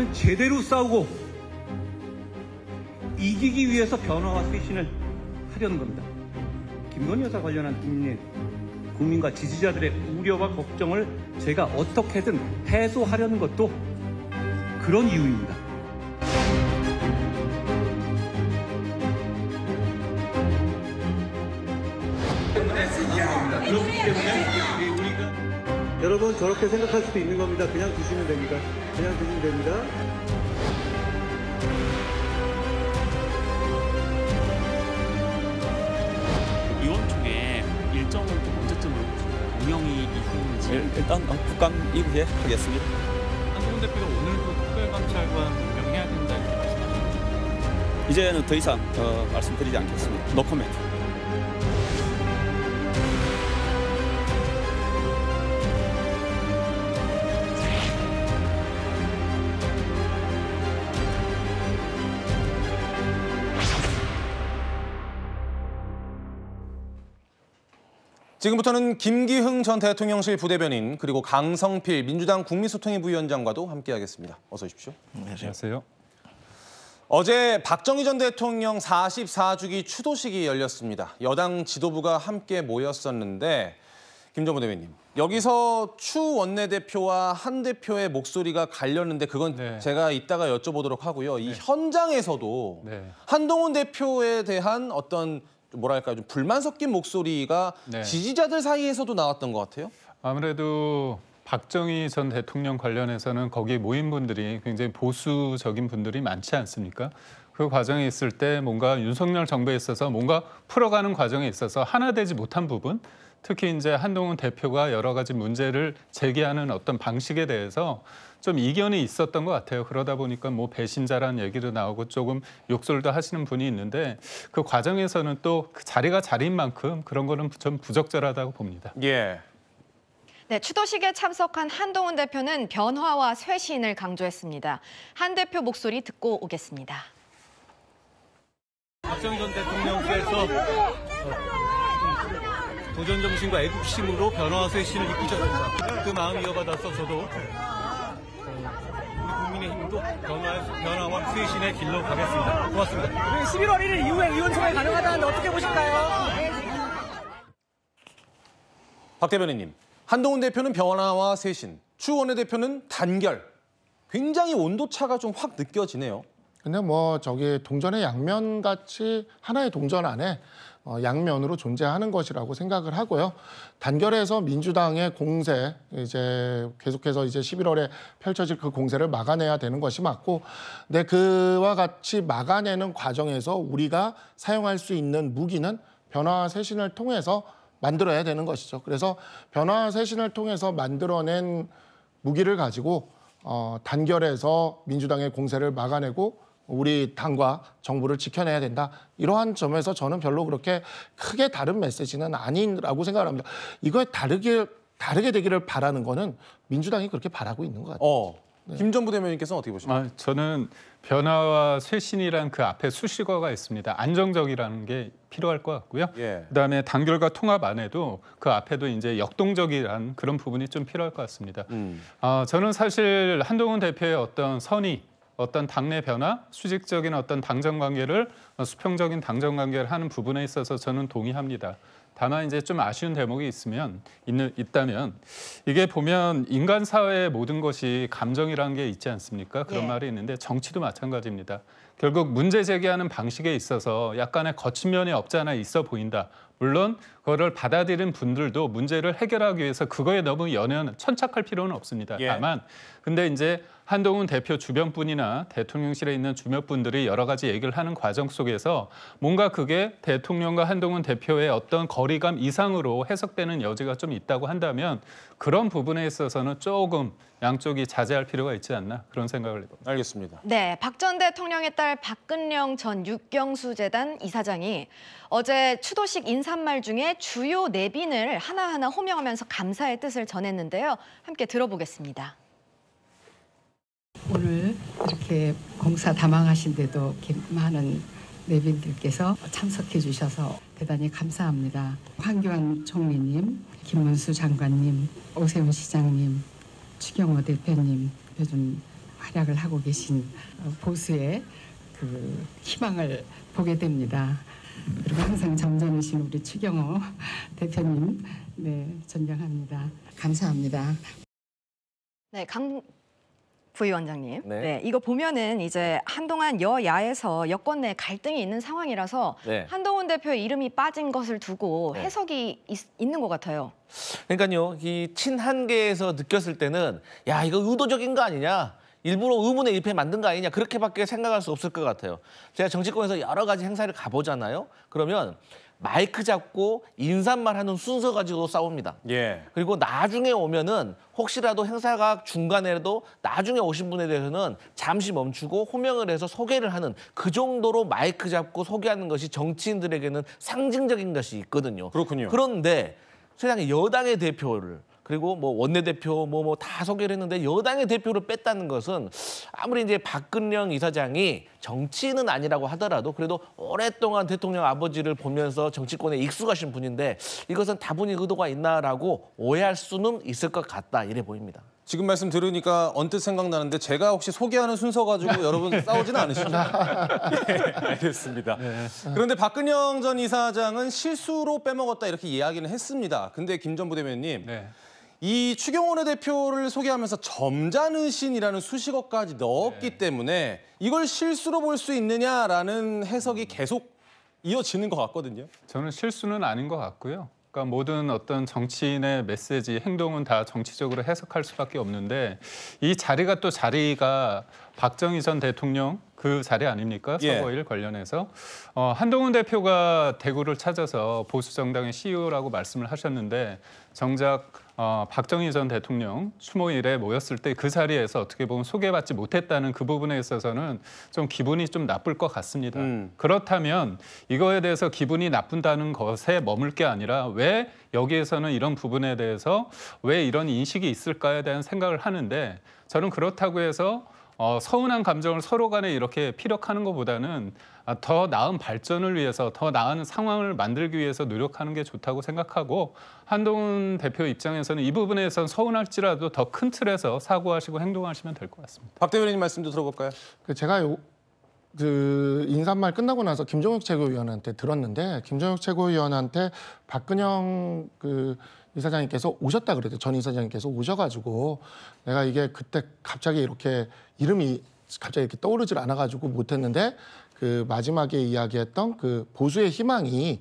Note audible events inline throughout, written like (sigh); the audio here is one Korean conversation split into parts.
저는 제대로 싸우고 이기기 위해서 변화와 쇄신을 하려는 겁니다. 김건희 여사 관련한 국민, 국민과 지지자들의 우려와 걱정을 제가 어떻게든 해소하려는 것도 그런 이유입니다. 그렇기 네, 때문에 네, 네. 여러분 저렇게 생각할 수도 있는 겁니다. 그냥 드시면 됩니다. 그냥 드시면 됩니다. 위원총회 일정은 언제쯤으로 운영이 이후지 일- 단 어, 국감 이후에 하겠습니다. 한동훈 대표가 오늘도 특별감찰관 임명해야 된다 이렇게 말씀하셨죠. 이제는 더 이상 어, 말씀드리지 않겠습니다. 노코멘트. 지금부터는 김기흥 전 대통령실 부대변인 그리고 강성필 민주당 국민소통위 부위원장과도 함께하겠습니다. 어서 오십시오. 네, 안녕하세요. 어제 박정희 전 대통령 44주기 추도식이 열렸습니다. 여당 지도부가 함께 모였었는데 김정부 대변인 여기서 추 원내대표와 한 대표의 목소리가 갈렸는데 그건 네. 제가 이따가 여쭤보도록 하고요. 이 네. 현장에서도 네. 한동훈 대표에 대한 어떤 뭐랄까 좀 불만 섞인 목소리가 네. 지지자들 사이에서도 나왔던 것 같아요. 아무래도 박정희 전 대통령 관련해서는 거기에 모인 분들이 굉장히 보수적인 분들이 많지 않습니까? 그 과정에 있을 때 뭔가 윤석열 정부에 있어서 뭔가 풀어가는 과정에 있어서 하나 되지 못한 부분 특히 이제 한동훈 대표가 여러 가지 문제를 제기하는 어떤 방식에 대해서 좀 이견이 있었던 것 같아요. 그러다 보니까 뭐 배신자라는 얘기도 나오고 조금 욕설도 하시는 분이 있는데 그 과정에서는 또 그 자리가 자리인 만큼 그런 거는 좀 부적절하다고 봅니다. 예. 네, 추도식에 참석한 한동훈 대표는 변화와 쇄신을 강조했습니다. 한 대표 목소리 듣고 오겠습니다. 박정희 전 대통령께서 어, 도전 정신과 애국심으로 변화와 쇄신을 이끄셨습니다. 그 마음 이어받아서 저도 국민의 힘도 변화와 쇄신의 길로 가겠습니다. 고맙습니다. 11월 1일 이후에 의원총회 가능하다는데 어떻게 보실까요? 박 대변인님, 한동훈 대표는 변화와 쇄신, 추원의대표는 단결. 굉장히 온도차가 좀 확 느껴지네요. 근데 뭐 저기 동전의 양면 같이 하나의 동전 안에 어, 양면으로 존재하는 것이라고 생각을 하고요. 단결해서 민주당의 공세 이제 계속해서 이제 11월에 펼쳐질 그 공세를 막아내야 되는 것이 맞고, 근 네, 그와 같이 막아내는 과정에서 우리가 사용할 수 있는 무기는 변화 쇄신을 통해서 만들어야 되는 것이죠. 그래서 변화 쇄신을 통해서 만들어낸 무기를 가지고 어, 단결해서 민주당의 공세를 막아내고 우리 당과 정부를 지켜내야 된다. 이러한 점에서 저는 별로 그렇게 크게 다른 메시지는 아니라고 생각을 합니다. 이거에 다르게 다르게 되기를 바라는 거는 민주당이 그렇게 바라고 있는 것 같아요. 어, 네. 김정 부대변인께서는 어떻게 보십니까? 아, 저는 변화와 쇄신이란 그 앞에 수식어가 있습니다. 안정적이라는 게 필요할 것 같고요. 예. 그다음에 단결과 통합 안 해도 그 앞에도 이제 역동적이란 그런 부분이 좀 필요할 것 같습니다. 음. 아, 저는 사실 한동훈 대표의 어떤 선의 어떤 당내 변화, 수직적인 어떤 당정관계를 어, 수평적인 당정관계를 하는 부분에 있어서 저는 동의합니다. 다만 이제 좀 아쉬운 대목이 있으면 있는 있다면 이게 보면 인간 사회의 모든 것이 감정이라는 게 있지 않습니까? 그런 예. 말이 있는데 정치도 마찬가지입니다. 결국 문제 제기하는 방식에 있어서 약간의 거친 면이 없지 않아 있어 보인다. 물론 그거를 받아들인 분들도 문제를 해결하기 위해서 그거에 너무 연연 천착할 필요는 없습니다. 예. 다만 근데 이제 한동훈 대표 주변분이나 대통령실에 있는 주변분들이 여러 가지 얘기를 하는 과정 속에서 뭔가 그게 대통령과 한동훈 대표의 어떤 거리감 이상으로 해석되는 여지가 좀 있다고 한다면 그런 부분에 있어서는 조금 양쪽이 자제할 필요가 있지 않나 그런 생각을 해봅니다. 알겠습니다. 네, 박 전 대통령의 딸 박근령 전 육경수 재단 이사장이 어제 추도식 인사말 중에 주요 내빈을 하나하나 호명하면서 감사의 뜻을 전했는데요. 함께 들어보겠습니다. 오늘 이렇게 공사 다망하신데도 많은 내빈들께서 참석해 주셔서 대단히 감사합니다. 황교안 총리님, 김문수 장관님, 오세훈 시장님, 추경호 대표님 요즘 활약을 하고 계신 어, 보수의 그 희망을 보게 됩니다. 그리고 항상 점잖으신 우리 추경호 대표님, 네, 존경합니다. 감사합니다. 네, 강, 부위원장님. 네. 네, 이거 보면은 이제 한동안 여야에서 여권 내 갈등이 있는 상황이라서 네. 한동훈 대표의 이름이 빠진 것을 두고 네. 해석이 있, 있는 것 같아요. 그러니까요, 이 친한계에서 느꼈을 때는 야 이거 의도적인 거 아니냐. 일부러 의문의 일패 만든 거 아니냐 그렇게밖에 생각할 수 없을 것 같아요. 제가 정치권에서 여러 가지 행사를 가보잖아요. 그러면 마이크 잡고 인사말 하는 순서 가지고 싸웁니다. 예. 그리고 나중에 오면은 혹시라도 행사가 중간에도 나중에 오신 분에 대해서는 잠시 멈추고 호명을 해서 소개를 하는 그 정도로 마이크 잡고 소개하는 것이 정치인들에게는 상징적인 것이 있거든요. 그렇군요. 그런데 세상에 여당의 대표를 그리고 뭐 원내대표 뭐 뭐 다 소개를 했는데 여당의 대표를 뺐다는 것은 아무리 이제 박근령 이사장이 정치인은 아니라고 하더라도 그래도 오랫동안 대통령 아버지를 보면서 정치권에 익숙하신 분인데 이것은 다분히 의도가 있나라고 오해할 수는 있을 것 같다 이래 보입니다. 지금 말씀 들으니까 언뜻 생각나는데 제가 혹시 소개하는 순서 가지고 (laughs) 여러분 싸우지는 않으시죠? 네. 예, 알겠습니다. 네. 그런데 박근영 전 이사장은 실수로 빼먹었다 이렇게 이야기는 했습니다. 근데 김전부대변님 네. 이 추경원의 대표를 소개하면서 점잖으신이라는 수식어까지 넣었기 네. 때문에 이걸 실수로 볼 수 있느냐라는 해석이 계속 이어지는 것 같거든요. 저는 실수는 아닌 것 같고요. 그러니까 모든 어떤 정치인의 메시지, 행동은 다 정치적으로 해석할 수밖에 없는데 이 자리가 또 자리가 박정희 전 대통령 그 자리 아닙니까? 예. 거일 관련해서 어, 한동훈 대표가 대구를 찾아서 보수 정당의 CEO라고 말씀을 하셨는데 정작 어, 박정희 전 대통령 추모일에 모였을 때 그 자리에서 어떻게 보면 소개받지 못했다는 그 부분에 있어서는 좀 기분이 좀 나쁠 것 같습니다. 음. 그렇다면 이거에 대해서 기분이 나쁜다는 것에 머물 게 아니라 왜 여기에서는 이런 부분에 대해서 왜 이런 인식이 있을까에 대한 생각을 하는데 저는 그렇다고 해서 어, 서운한 감정을 서로 간에 이렇게 피력하는 것보다는 아, 더 나은 발전을 위해서 더 나은 상황을 만들기 위해서 노력하는 게 좋다고 생각하고 한동훈 대표 입장에서는 이 부분에선 서운할지라도 더 큰 틀에서 사고하시고 행동하시면 될 것 같습니다. 박 대변인 님 말씀도 들어볼까요? 그 제가 요, 그 인사말 끝나고 나서 김종욱 최고위원한테 들었는데 김종욱 최고위원한테 박근영 그 이사장님께서 오셨다 그랬대요. 전 이사장님께서 오셔가지고 내가 이게 그때 갑자기 이렇게 이름이 갑자기 이렇게 떠오르질 않아가지고 못했는데 그 마지막에 이야기했던 그 보수의 희망이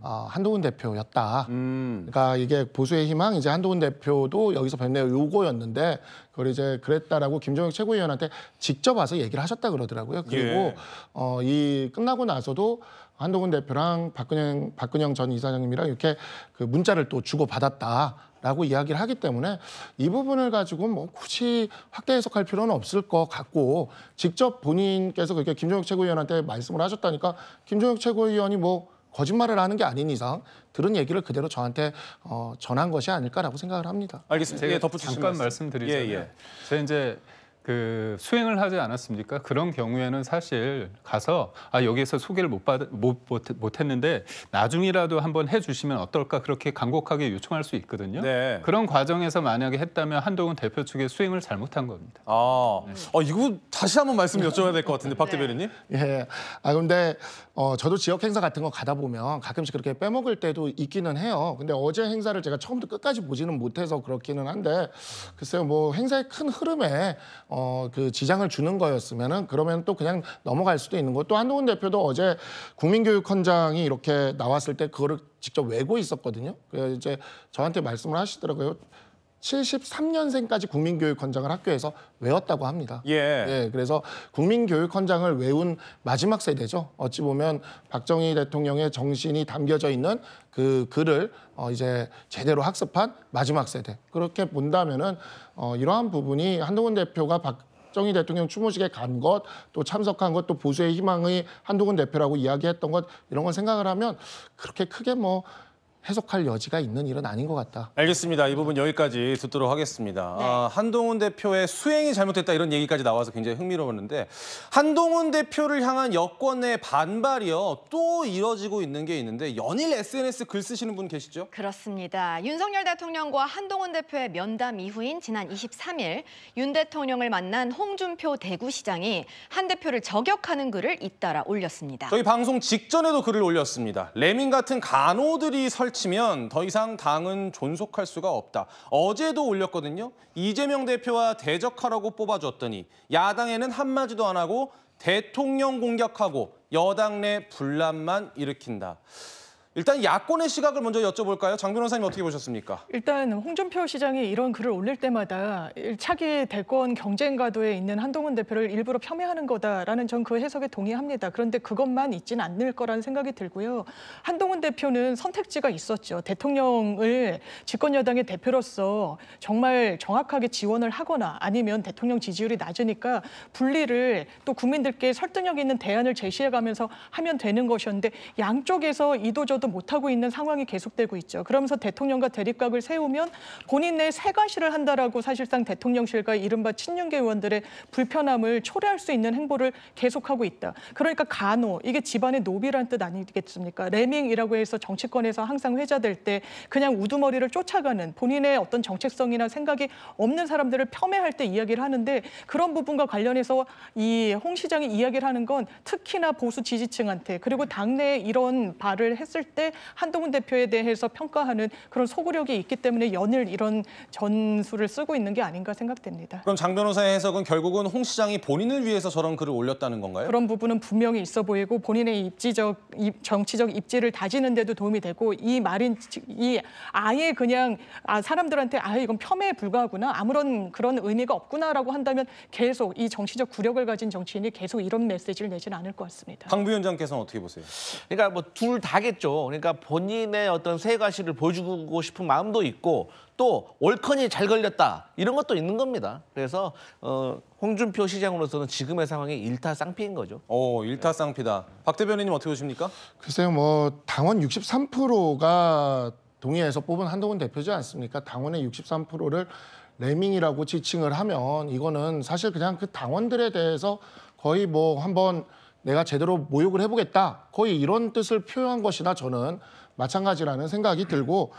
어, 한동훈 대표였다. 음. 그러니까 이게 보수의 희망 이제 한동훈 대표도 여기서 뵙네요. 요거였는데 그걸 이제 그랬다라고 김종혁 최고위원한테 직접 와서 얘기를 하셨다 그러더라고요. 그리고 예. 어, 이 끝나고 나서도 한동훈 대표랑 박근영, 박근영 전 이사장님이랑 이렇게 그 문자를 또 주고 받았다라고 이야기를 하기 때문에 이 부분을 가지고 뭐 굳이 확대 해석할 필요는 없을 것 같고 직접 본인께서 그렇게 김종혁 최고위원한테 말씀을 하셨다니까 김종혁 최고위원이 뭐 거짓말을 하는 게 아닌 이상 들은 얘기를 그대로 저한테 어, 전한 것이 아닐까라고 생각을 합니다. 알겠습니다. 제가 덧붙 잠깐 말씀드리자면 예, 예. 제가 이제 그 수행을 하지 않았습니까? 그런 경우에는 사실 가서 아 여기에서 소개를 못받못 못했는데 나중이라도 한번 해주시면 어떨까 그렇게 간곡하게 요청할 수 있거든요. 네. 그런 과정에서 만약에 했다면 한동훈 대표 측의 수행을 잘못한 겁니다. 아, 네. 어, 이거 다시 한번 말씀 여쭤야 될 것 같은데 박 네. 대변인님. 네. 예, 아 근데 어, 저도 지역 행사 같은 거 가다 보면 가끔씩 그렇게 빼먹을 때도 있기는 해요. 근데 어제 행사를 제가 처음부터 끝까지 보지는 못해서 그렇기는 한데 글쎄요, 뭐 행사의 큰 흐름에. 어, 어, 그 지장을 주는 거였으면은 그러면 또 그냥 넘어갈 수도 있는 거 또 한동훈 대표도 어제 국민교육헌장이 이렇게 나왔을 때 그거를 직접 외고 있었거든요. 그래서 이제 저한테 말씀을 하시더라고요. 73년생까지 국민교육 헌장을 학교에서 외웠다고 합니다. 예. 예 그래서 국민교육 헌장을 외운 마지막 세대죠. 어찌 보면 박정희 대통령의 정신이 담겨져 있는 그 글을 어 이제 제대로 학습한 마지막 세대. 그렇게 본다면은 어 이러한 부분이 한동훈 대표가 박 정희 대통령 추모식에 간 것, 또 참석한 것, 또 보수의 희망의 한동훈 대표라고 이야기했던 것 이런 걸 생각을 하면 그렇게 크게 뭐 해석할 여지가 있는 일은 아닌 것 같다. 알겠습니다. 이 부분 여기까지 듣도록 하겠습니다. 네. 아, 한동훈 대표의 수행이 잘못됐다 이런 얘기까지 나와서 굉장히 흥미로웠는데 한동훈 대표를 향한 여권 내 반발이요 또 이뤄지고 있는 게 있는데 연일 SNS 글 쓰시는 분 계시죠? 그렇습니다. 윤석열 대통령과 한동훈 대표의 면담 이후인 지난 23일 윤 대통령을 만난 홍준표 대구시장이 한 대표를 저격하는 글을 잇따라 올렸습니다. 저희 방송 직전에도 글을 올렸습니다. 레밍 같은 간호들이 설 치면 더 이상 당은 존속할 수가 없다. 어제도 올렸거든요. 이재명 대표와 대적하라고 뽑아줬더니 야당에는 한마디도 안 하고 대통령 공격하고 여당 내 분란만 일으킨다. 일단 야권의 시각을 먼저 여쭤볼까요? 장 변호사님 어떻게 보셨습니까? 일단 홍준표 시장이 이런 글을 올릴 때마다 차기 대권 경쟁 가도에 있는 한동훈 대표를 일부러 폄훼하는 거다라는 전 그 해석에 동의합니다. 그런데 그것만 있진 않을 거라는 생각이 들고요. 한동훈 대표는 선택지가 있었죠. 대통령을 집권 여당의 대표로서 정말 정확하게 지원을 하거나 아니면 대통령 지지율이 낮으니까 분리를 또 국민들께 설득력 있는 대안을 제시해가면서 하면 되는 것이었는데 양쪽에서 이도저도 조사도 못하고 있는 상황이 계속되고 있죠. 그러면서 대통령과 대립각을 세우면 본인 내 세가시를 한다라고 사실상 대통령실과 이른바 친윤계 의원들의 불편함을 초래할 수 있는 행보를 계속하고 있다. 그러니까 간호, 이게 집안의 노비란 뜻 아니겠습니까? 레밍이라고 해서 정치권에서 항상 회자될 때 그냥 우두머리를 쫓아가는 본인의 어떤 정책성이나 생각이 없는 사람들을 폄훼할 때 이야기를 하는데 그런 부분과 관련해서 이 홍 시장이 이야기를 하는 건 특히나 보수 지지층한테 그리고 당내에 이런 발을 했을 때때 한동훈 대표에 대해서 평가하는 그런 소구력이 있기 때문에 연일 이런 전술을 쓰고 있는 게 아닌가 생각됩니다. 그럼 장 변호사의 해석은 결국은 홍 시장이 본인을 위해서 저런 글을 올렸다는 건가요? 그런 부분은 분명히 있어 보이고 본인의 입지적 정치적 입지를 다지는데도 도움이 되고 이 말인 이 아예 그냥 아, 사람들한테 아 이건 폄훼에 불과하구나 아무런 그런 의미가 없구나라고 한다면 계속 이 정치적 구력을 가진 정치인이 계속 이런 메시지를 내지는 않을 것 같습니다. 강 부위원장께서는 어떻게 보세요? 그러니까 뭐 둘 다겠죠. 마 그러니까 본인의 어떤 새가시를 보여주고 싶은 마음도 있고 또 올컨이 잘 걸렸다 이런 것도 있는 겁니다. 그래서 어, 홍준표 시장으로서는 지금의 상황이 일타쌍피인 거죠. 오, 어, 일타쌍피다. 박 대변인님 어떻게 보십니까? 글쎄요, 뭐 당원 63%가 동의해서 뽑은 한동훈 대표지 않습니까? 당원의 63%를 레밍이라고 지칭을 하면 이거는 사실 그냥 그 당원들에 대해서 거의 뭐 한번 내가 제대로 모욕을 해보겠다 거의 이런 뜻을 표현한 것이나 저는 마찬가지라는 생각이 들고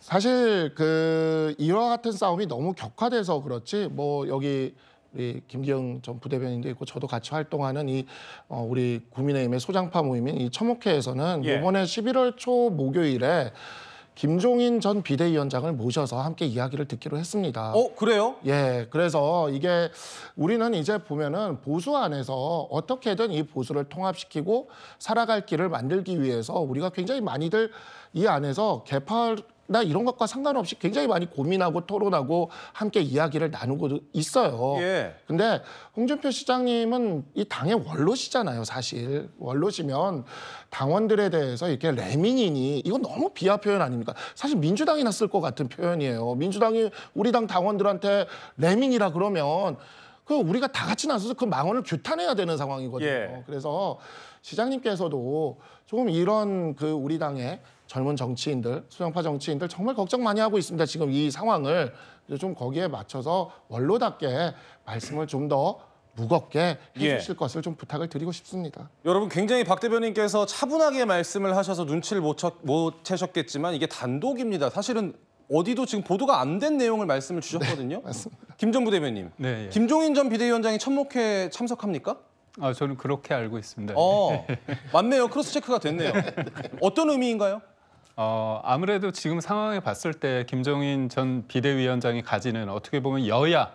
사실 그 이와 같은 싸움이 너무 격화돼서 그렇지 뭐 여기 우리 김기영 전 부대변인도 있고 저도 같이 활동하는 이 어, 우리 국민의힘의 소장파 모임인 이 천목회에서는 예. 이번에 11월 초 목요일에 김종인 전 비대위원장을 모셔서 함께 이야기를 듣기로 했습니다. 어, 그래요? 예, 그래서 이게 우리는 이제 보면은 보수 안에서 어떻게든 이 보수를 통합시키고 살아갈 길을 만들기 위해서 우리가 굉장히 많이들 이 안에서 개파 나 이런 것과 상관없이 굉장히 많이 고민하고 토론하고 함께 이야기를 나누고 있어요. 예. 근데 홍준표 시장님은 이 당의 원로시잖아요, 사실. 원로시면 당원들에 대해서 이렇게 레미니니 이건 너무 비하 표현 아닙니까? 사실 민주당이나 쓸 것 같은 표현이에요. 민주당이 우리 당 당원들한테 레민이라 그러면 그 우리가 다 같이 나서서 그 망언을 규탄해야 되는 상황이거든요. 예. 그래서 시장님께서도 조금 이런 그 우리 당의 젊은 정치인들, 수양파 정치인들 정말 걱정 많이 하고 있습니다. 지금 이 상황을 좀 거기에 맞춰서 원로답게 말씀을 좀 더 무겁게 예. 해주실 예. 것을 좀 부탁을 드리고 싶습니다. 여러분 굉장히 박 대변인께서 차분하게 말씀을 하셔서 눈치를 못, 쳤, 못 채셨겠지만 이게 단독입니다. 사실은 어디도 지금 보도가 안 된 내용을 말씀을 주셨거든요. 네, 맞습니다. 김정부 대변인, 네, 예. 김종인 전 비대위원장이 천목회 참석합니까? 아, 저는 그렇게 알고 있습니다. 어, (laughs) 맞네요. 크로스 체크가 됐네요. 어떤 의미인가요? 어, 아무래도 지금 상황에 봤을 때 김종인 전 비대위원장이 가지는 어떻게 보면 여야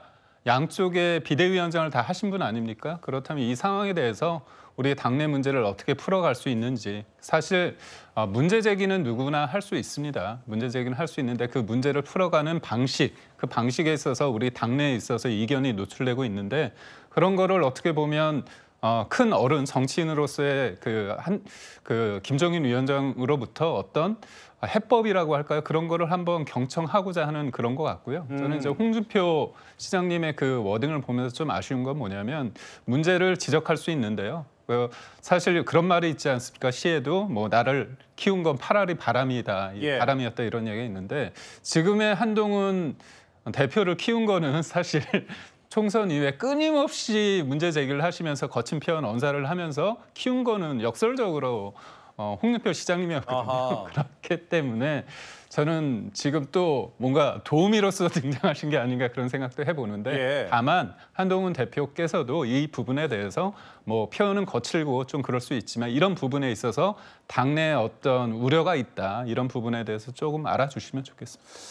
양쪽의 비대위원장을 다 하신 분 아닙니까? 그렇다면 이 상황에 대해서 우리의 당내 문제를 어떻게 풀어갈 수 있는지 사실 어, 문제 제기는 누구나 할 수 있습니다. 문제 제기는 할 수 있는데 그 문제를 풀어가는 방식, 그 방식에 있어서 우리 당내에 있어서 이견이 노출되고 있는데 그런 거를 어떻게 보면 어, 큰 어른 정치인으로서의 그 한그 그 김정인 위원장으로부터 어떤 해법이라고 할까요? 그런 거를 한번 경청하고자 하는 그런 것 같고요. 저는 이제 음. 홍준표 시장님의 그 워딩을 보면서 좀 아쉬운 건 뭐냐면 문제를 지적할 수 있는데요. 그 사실 그런 말이 있지 않습니까? 시에도 뭐 나를 키운 건 파라리 바람이다, 예. 바람이었다 이런 얘기가 있는데 지금의 한동훈 대표를 키운 거는 (laughs) 사실 총선 이후에 끊임없이 문제 제기를 하시면서 거친 표현 언사를 하면서 키운 거는 역설적으로 어, 홍준표 시장님이었거든요. 아하. (laughs) 그렇기 때문에 저는 지금 또 뭔가 도우미로서 (laughs) 등장하신 게 아닌가 그런 생각도 해보는데 예. 다만 한동훈 대표께서도 이 부분에 대해서 뭐 표현은 거칠고 좀 그럴 수 있지만 이런 부분에 있어서 당내에 어떤 우려가 있다 이런 부분에 대해서 조금 알아주시면 좋겠습니다.